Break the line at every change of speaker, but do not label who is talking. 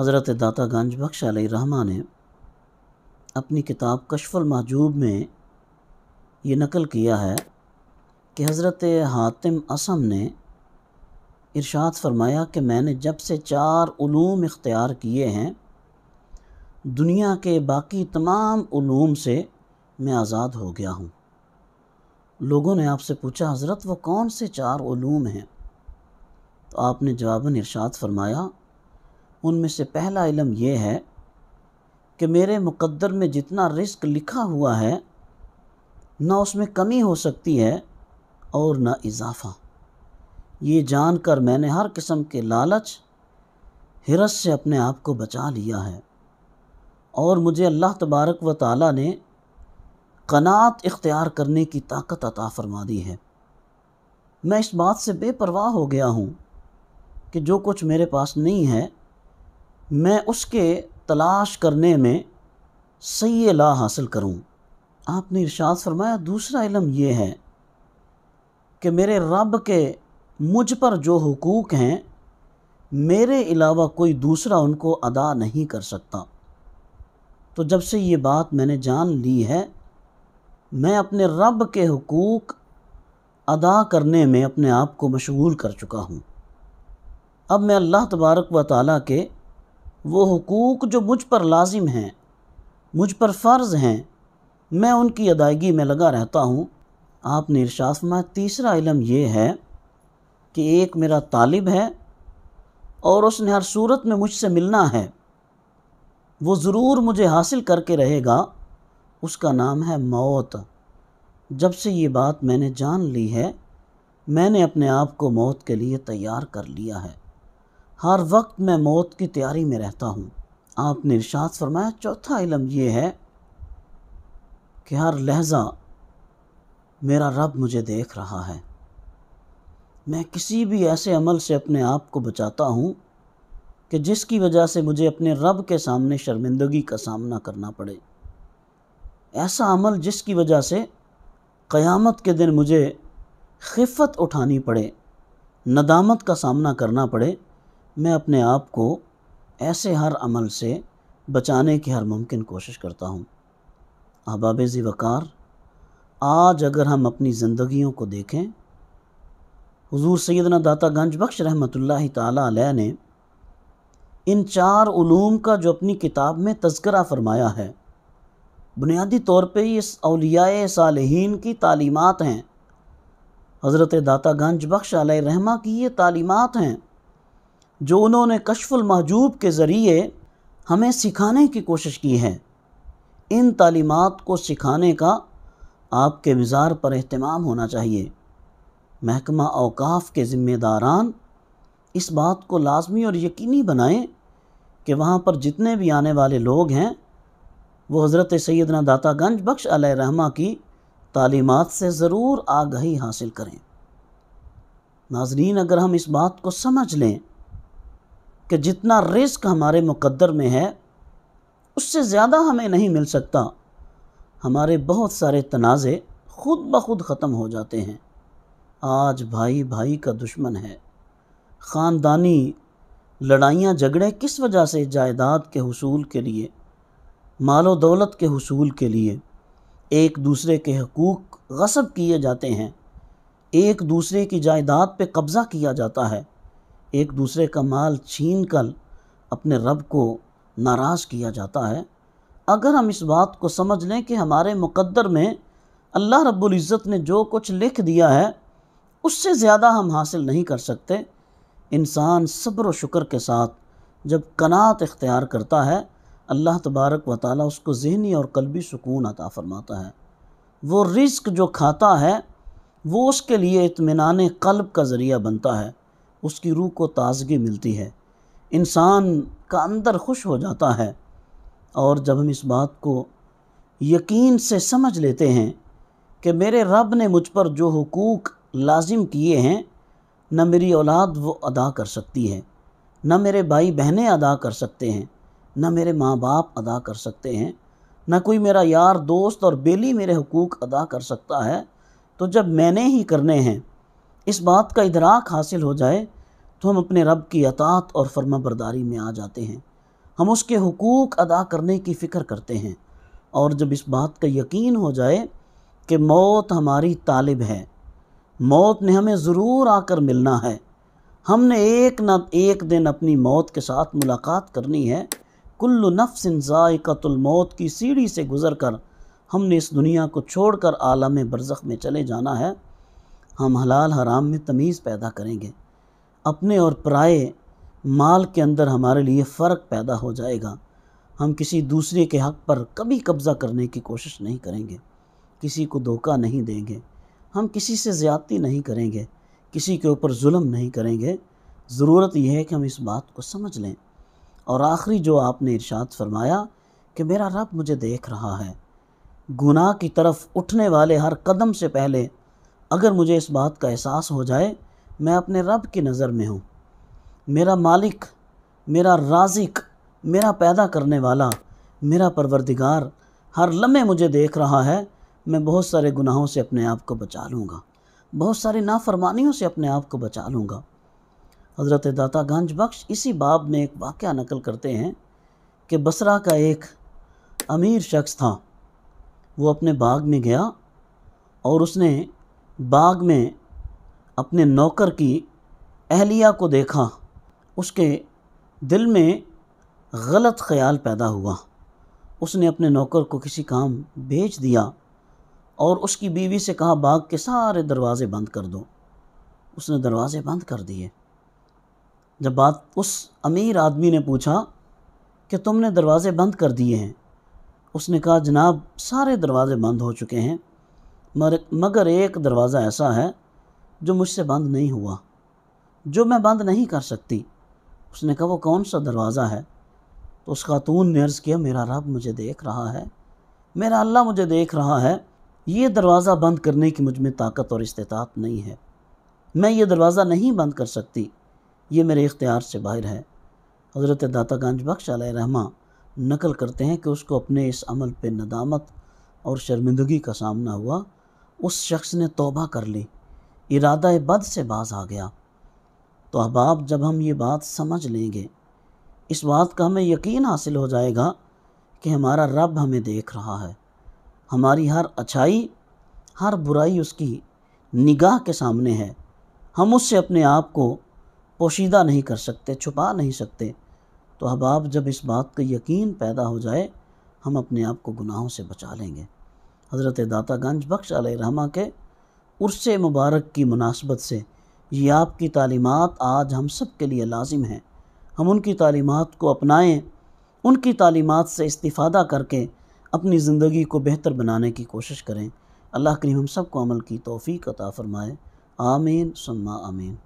हज़रत दाता गंज बख्श रहमा ने अपनी किताब कशफल महजूब में ये नकल किया है कि हज़रत हातिम असम ने इरशाद फरमाया कि मैंने जब से चार ूम इख्तियार किए हैं दुनिया के बाकी तमाम ूम से मैं आज़ाद हो गया हूँ लोगों ने आपसे पूछा हज़रत वो कौन से चार ूम हैं तो आपने जवाबन इरशाद फरमाया उनमें से पहला इलम यह है कि मेरे मुकद्दर में जितना रिस्क लिखा हुआ है ना उसमें कमी हो सकती है और ना इजाफ़ा ये जानकर मैंने हर किस्म के लालच हिरस से अपने आप को बचा लिया है और मुझे अल्लाह तबारक व ताला ने कनात इख्तियार करने की ताकत अता फरमा दी है मैं इस बात से बेपरवाह हो गया हूँ कि जो कुछ मेरे पास नहीं है मैं उसके तलाश करने में सही ला हासिल करूं। आपने इरशाद फरमाया दूसरा इलम यह है कि मेरे रब के मुझ पर जो हकूक़ हैं मेरे अलावा कोई दूसरा उनको अदा नहीं कर सकता तो जब से ये बात मैंने जान ली है मैं अपने रब के हकूक़ अदा करने में अपने आप को मशगूल कर चुका हूँ अब मैं अल्लाह तबारक व ताली के वो हकूक़ जो मुझ पर लाजिम हैं मुझ पर फ़र्ज़ हैं मैं उनकी अदायगी में लगा रहता हूँ आपने इरशाद फरमाया तीसरा इलम ये है कि एक मेरा तालिब है और उसने हर सूरत में मुझसे मिलना है वो ज़रूर मुझे हासिल करके रहेगा उसका नाम है मौत जब से ये बात मैंने जान ली है मैंने अपने आप को मौत के लिए तैयार कर लिया है हर वक्त मैं मौत की तैयारी में रहता हूँ आपने इर्शाद फरमाया चौथा इलम यह है कि हर लहज़ा मेरा रब मुझे देख रहा है मैं किसी भी ऐसे अमल से अपने आप को बचाता हूँ कि जिसकी वजह से मुझे अपने रब के सामने शर्मिंदगी का सामना करना पड़े ऐसा अमल जिसकी वजह से क़यामत के दिन मुझे खिफत उठानी पड़े नदामत का सामना करना पड़े मैं अपने आप को ऐसे हर अमल से बचाने की हर मुमकिन कोशिश करता हूँ अहबाब ज़ी वक़ार आज अगर हम अपनी ज़िंदगियों को देखें हुजूर सैदना दाता गंज बख्श रहमत ला ने इन चार चारूम का जो अपनी किताब में तस्करा फरमाया है बुनियादी तौर पे ये अलिया सालहीन की तालीमत हैं हज़रत दाता गंज बख्श रहमा की ये तालीमत हैं जो उन्होंने कशफुल महजूब के ज़रिए हमें सिखाने की कोशिश की है इन तालीमत को सिखाने का आपके मज़ार पर अहतमाम होना चाहिए महकमा अवकाफ़ के ज़िम्मेदारान इस बात को लाजमी और यकीनी बनाएं कि वहाँ पर जितने भी आने वाले लोग हैं वो हज़रत सैदना गंज बख्श रहमा की तालीमत से ज़रूर आगही हासिल करें नाजरीन अगर हम इस बात को समझ लें कि जितना रिस्क हमारे मुकद्दर में है उससे ज़्यादा हमें नहीं मिल सकता हमारे बहुत सारे तनाज़े खुद ब खुद ख़त्म हो जाते हैं आज भाई भाई का दुश्मन है ख़ानदानी लड़ाइयाँ झगड़े किस वजह से जायदाद के हसूल के लिए मालो दौलत के हसूल के लिए एक दूसरे के हकूक़ गसब किए जाते हैं एक दूसरे की जायदाद पे कब्ज़ा किया जाता है एक दूसरे का माल छीन कर अपने रब को नाराज़ किया जाता है अगर हम इस बात को समझ लें कि हमारे मुकद्दर में अल्लाह रब्बुल इज़्ज़त ने जो कुछ लिख दिया है उससे ज़्यादा हम हासिल नहीं कर सकते इंसान सब्र व शुक्र के साथ जब कनात इख्तियार करता है अल्लाह तबारक व ताली उसको जहनी और कलबी सुकून अता फ़रमाता है वो रिस्क जो खाता है वो उसके लिए इतमान कल्ब का ज़रिया बनता है उसकी रूह को ताज़गी मिलती है इंसान का अंदर खुश हो जाता है और जब हम इस बात को यकीन से समझ लेते हैं कि मेरे रब ने मुझ पर जो हकूक़ लाजिम किए हैं न मेरी औलाद वो अदा कर सकती है न मेरे भाई बहनें अदा कर सकते हैं न मेरे माँ बाप अदा कर सकते हैं न कोई मेरा यार दोस्त और बेली मेरे हकूक़ अदा कर सकता है तो जब मैंने ही करने हैं इस बात का इदराक हासिल हो जाए तो हम अपने रब की अतात और फर्मा बरदारी में आ जाते हैं हम उसके हकूक़ अदा करने की फ़िक्र करते हैं और जब इस बात का यकीन हो जाए कि मौत हमारी तालिब है मौत ने हमें ज़रूर आकर मिलना है हमने एक न एक दिन अपनी मौत के साथ मुलाकात करनी है कुल्लु नफ्स मौत की सीढ़ी से गुज़र कर हमने इस दुनिया को छोड़कर आलम बरज़ख़ में चले जाना है हम हलाल हराम में तमीज़ पैदा करेंगे अपने और पराए माल के अंदर हमारे लिए फ़र्क पैदा हो जाएगा हम किसी दूसरे के हक़ पर कभी कब्ज़ा करने की कोशिश नहीं करेंगे किसी को धोखा नहीं देंगे हम किसी से ज़्यादती नहीं करेंगे किसी के ऊपर जुल्म नहीं करेंगे ज़रूरत यह है कि हम इस बात को समझ लें और आखिरी जो आपने इरशाद फरमाया कि मेरा रब मुझे देख रहा है गुनाह की तरफ उठने वाले हर कदम से पहले अगर मुझे इस बात का एहसास हो जाए मैं अपने रब की नज़र में हूँ मेरा मालिक मेरा राजिक मेरा पैदा करने वाला मेरा परवरदिगार हर लम्हे मुझे देख रहा है मैं बहुत सारे गुनाहों से अपने आप को बचा लूँगा बहुत सारी नाफरमानियों से अपने आप को बचा लूँगा हज़रत दाता गंज बख्श इसी बाब में एक वाक़ नकल करते हैं कि बसरा का एक अमीर शख्स था वो अपने बाग में गया और उसने बाग में अपने नौकर की अहलिया को देखा उसके दिल में गलत ख्याल पैदा हुआ उसने अपने नौकर को किसी काम भेज दिया और उसकी बीवी से कहा बाग के सारे दरवाज़े बंद कर दो उसने दरवाज़े बंद कर दिए जब बात उस अमीर आदमी ने पूछा कि तुमने दरवाज़े बंद कर दिए हैं उसने कहा जनाब सारे दरवाज़े बंद हो चुके हैं मगर मगर एक दरवाज़ा ऐसा है जो मुझसे बंद नहीं हुआ जो मैं बंद नहीं कर सकती उसने कहा वो कौन सा दरवाज़ा है तो उस खातून ने अर्ज़ किया मेरा रब मुझे देख रहा है मेरा अल्लाह मुझे देख रहा है ये दरवाज़ा बंद करने की मुझ में ताकत और इस्तात नहीं है मैं ये दरवाज़ा नहीं बंद कर सकती ये मेरे इख्तियार से बाहर है हज़रत दाता गंज बख्श रहमा नकल करते हैं कि उसको अपने इस अमल पे नदामत और शर्मिंदगी का सामना हुआ उस शख्स ने तोबा कर ली इरादा बद से बाज आ गया तो अब आप जब हम ये बात समझ लेंगे इस बात का हमें यकीन हासिल हो जाएगा कि हमारा रब हमें देख रहा है हमारी हर अच्छाई हर बुराई उसकी निगाह के सामने है हम उससे अपने आप को पोशीदा नहीं कर सकते छुपा नहीं सकते तो अब आप जब इस बात का यकीन पैदा हो जाए हम अपने आप को गुनाहों से बचा लेंगे हज़रत दाता गंज बख्श रहमा के उर्स मुबारक की मुनासबत से ये आपकी तालीमत आज हम सब के लिए लाजिम हैं हम उनकी तालीमत को अपनाएं उनकी तालीमत से इस्तीफ़ा करके अपनी ज़िंदगी को बेहतर बनाने की कोशिश करें अल्लाह करीम हम सब को अमल की तोफ़ी का फ़रमाए आमीन सम्मा आमीन